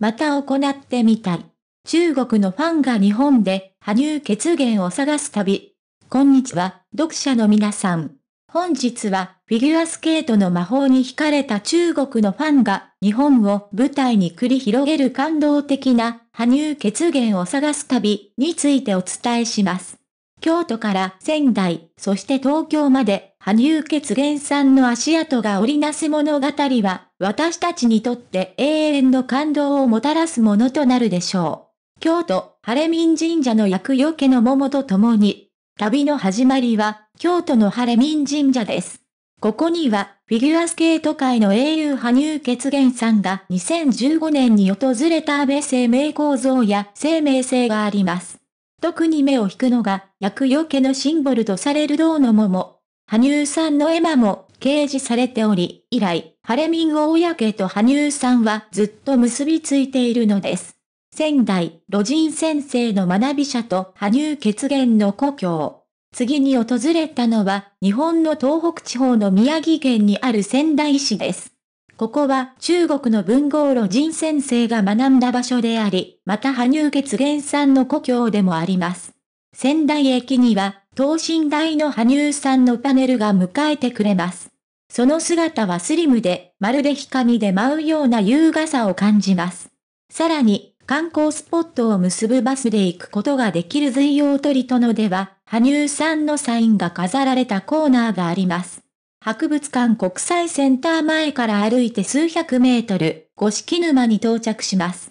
また行ってみたい。中国のファンが日本で、羽生結弦を探す旅。こんにちは、読者の皆さん。本日は、フィギュアスケートの魔法に惹かれた中国のファンが、日本を舞台に繰り広げる感動的な、羽生結弦を探す旅についてお伝えします。京都から仙台、そして東京まで羽生結弦さんの足跡が織りなす物語は、私たちにとって永遠の感動をもたらすものとなるでしょう。京都、晴民神社の厄よけの桃と共に、旅の始まりは、京都の晴民神社です。ここには、フィギュアスケート界の英雄羽生結弦さんが2015年に訪れた安倍生命構造や生命性があります。特に目を引くのが、厄よけのシンボルとされる銅の桃。羽生さんの絵馬も掲示されており、以来、ハレミン大やけと羽生さんはずっと結びついているのです。仙台、路人先生の学び者と羽生血源の故郷。次に訪れたのは、日本の東北地方の宮城県にある仙台市です。ここは中国の文豪路人先生が学んだ場所であり、また羽生血源さんの故郷でもあります。仙台駅には等身大の羽生さんのパネルが迎えてくれます。その姿はスリムで、まるで光で舞うような優雅さを感じます。さらに、観光スポットを結ぶバスで行くことができる随用鳥のでは、羽生さんのサインが飾られたコーナーがあります。博物館国際センター前から歩いて数百メートル、五色沼に到着します。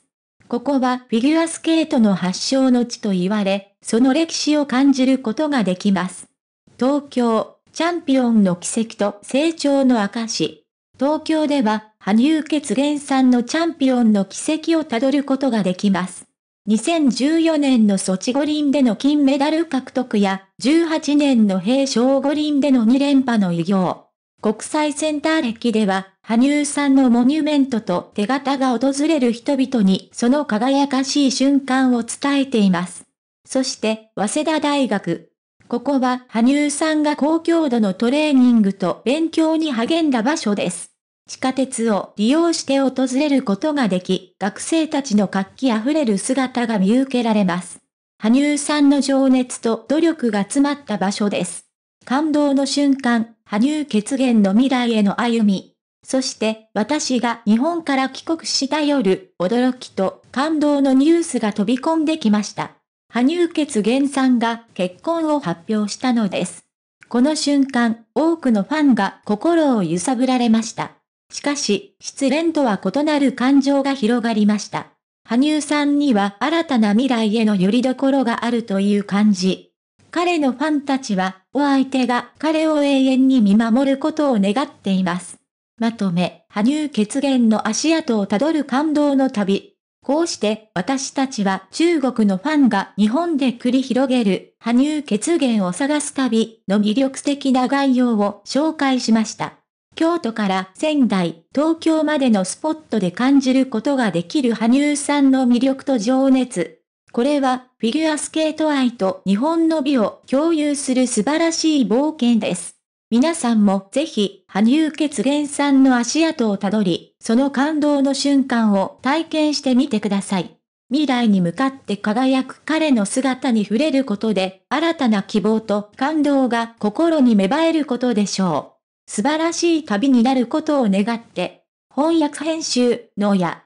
ここはフィギュアスケートの発祥の地と言われ、その歴史を感じることができます。東京、チャンピオンの奇跡と成長の証。東京では、羽生結弦さんのチャンピオンの奇跡をたどることができます。2014年のソチ五輪での金メダル獲得や、18年の平昌五輪での2連覇の偉業。国際センター歴では、羽生さんのモニュメントと手形が訪れる人々にその輝かしい瞬間を伝えています。そして、早稲田大学。ここは羽生さんが高強度のトレーニングと勉強に励んだ場所です。地下鉄を利用して訪れることができ、学生たちの活気あふれる姿が見受けられます。羽生さんの情熱と努力が詰まった場所です。感動の瞬間、羽生血源の未来への歩み。そして私が日本から帰国した夜、驚きと感動のニュースが飛び込んできました。羽生結弦さんが結婚を発表したのです。この瞬間、多くのファンが心を揺さぶられました。しかし、失恋とは異なる感情が広がりました。羽生さんには新たな未来への拠り所があるという感じ。彼のファンたちは、お相手が彼を永遠に見守ることを願っています。まとめ、羽生結弦の足跡をたどる感動の旅。こうして私たちは中国のファンが日本で繰り広げる羽生結弦を探す旅の魅力的な概要を紹介しました。京都から仙台、東京までのスポットで感じることができる羽生さんの魅力と情熱。これはフィギュアスケート愛と日本の美を共有する素晴らしい冒険です。皆さんもぜひ、羽生結弦さんの足跡をたどり、その感動の瞬間を体験してみてください。未来に向かって輝く彼の姿に触れることで、新たな希望と感動が心に芽生えることでしょう。素晴らしい旅になることを願って、翻訳編集、のや。